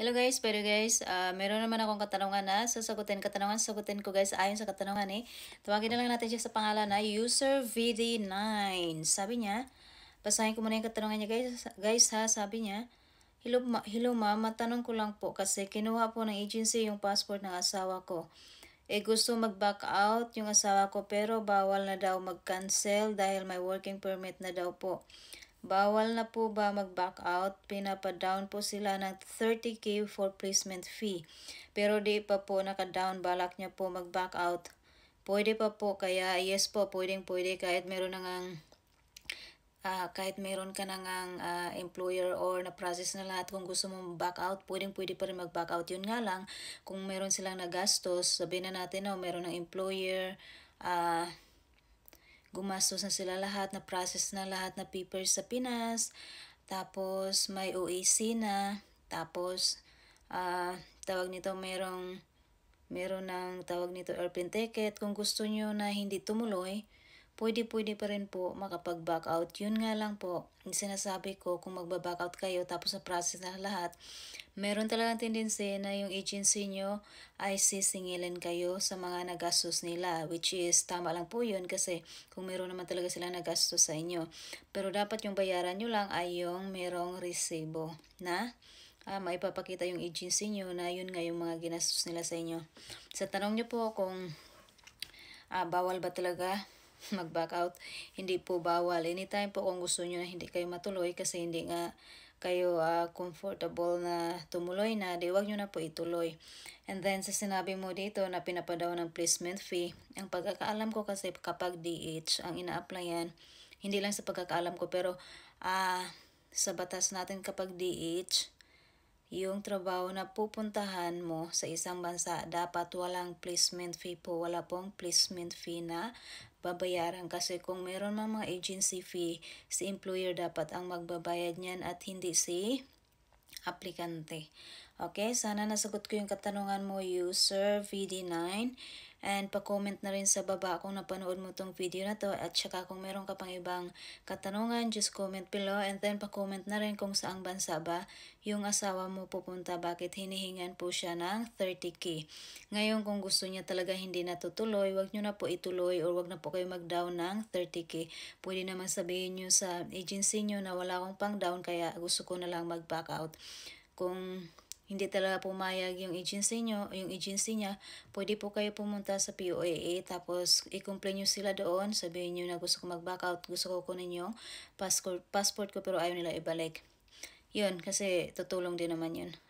Hello guys, pero guys, uh, meron naman akong katanungan na ah. sasagutin. Katanungan, sagutin ko guys ayon sa katanungan eh. Tawagin na lang natin siya sa pangalan na ah, user VD9. Sabi niya, basahin ko muna yung katanungan niya guys, guys ha, sabi niya. Hello, ma hello ma'am, matanong ko lang po kasi kinuha po ng agency yung passport ng asawa ko. Eh gusto mag-back out yung asawa ko pero bawal na daw mag-cancel dahil may working permit na daw po. Bawal na po ba mag-back out? Pinapa-down po sila ng 30k for placement fee. Pero di pa po naka-down, balak niya po mag-back out. Pwede pa po, kaya yes po, pwedeng pwede kahit meron na ngang uh, kahit meron ka na ngang uh, employer or na-process na lahat kung gusto mong back out, pwedeng pwede pa rin mag-back out. Yun nga lang, kung meron silang nagastos, sabihin na natin na oh, meron ng employer, uh, gumastos na sila lahat, na process na lahat na papers sa Pinas, tapos may OAC na, tapos uh, tawag nito merong meron ng tawag nito airplane ticket. Kung gusto nyo na hindi tumuloy, pwede-pwede pa rin po makapag-back out. Yun nga lang po, ang sinasabi ko kung magba-back out kayo tapos sa process na lahat, meron talagang tendency na yung agency nyo ay sisingilin kayo sa mga nagastos nila which is tama lang po yun kasi kung meron naman talaga silang nagastos sa inyo. Pero dapat yung bayaran nyo lang ay yung merong resibo na uh, maipapakita yung agency nyo na yun nga yung mga ginastos nila sa inyo. Sa tanong nyo po kung uh, bawal ba talaga mag-back out. Hindi po bawal. Anytime po kung gusto nyo na hindi kayo matuloy kasi hindi nga kayo uh, comfortable na tumuloy na, di wag nyo na po ituloy. And then sa sinabi mo dito na pinapadaw ng placement fee, ang pagkakaalam ko kasi kapag DH ang ina-applyan, hindi lang sa pagkakaalam ko pero uh, sa batas natin kapag DH, yung trabaho na pupuntahan mo sa isang bansa, dapat walang placement fee po. Wala pong placement fee na babayaran kasi kung meron mang mga agency fee, si employer dapat ang magbabayad niyan at hindi si aplikante. Okay, sana nasagot ko yung katanungan mo, user VD9. And pa-comment na rin sa baba kung napanood mo tong video na to at saka kung meron ka pang ibang katanungan, just comment below and then pa-comment na rin kung saang bansa ba yung asawa mo pupunta, bakit hinihingan po siya ng 30k. Ngayon kung gusto niya talaga hindi natutuloy, wag nyo na po ituloy or wag na po kayo mag-down ng 30k. Pwede naman sabihin nyo sa agency nyo na wala akong pang down kaya gusto ko na lang mag-back out. Kung hindi talaga pumayag yung agency nyo, yung agency niya, pwede po kayo pumunta sa POAA tapos i-complain nyo sila doon, sabihin nyo na gusto ko mag-back out, gusto ko kunin yung passport, passport ko pero ayaw nila ibalik. Yun, kasi tutulong din naman yun.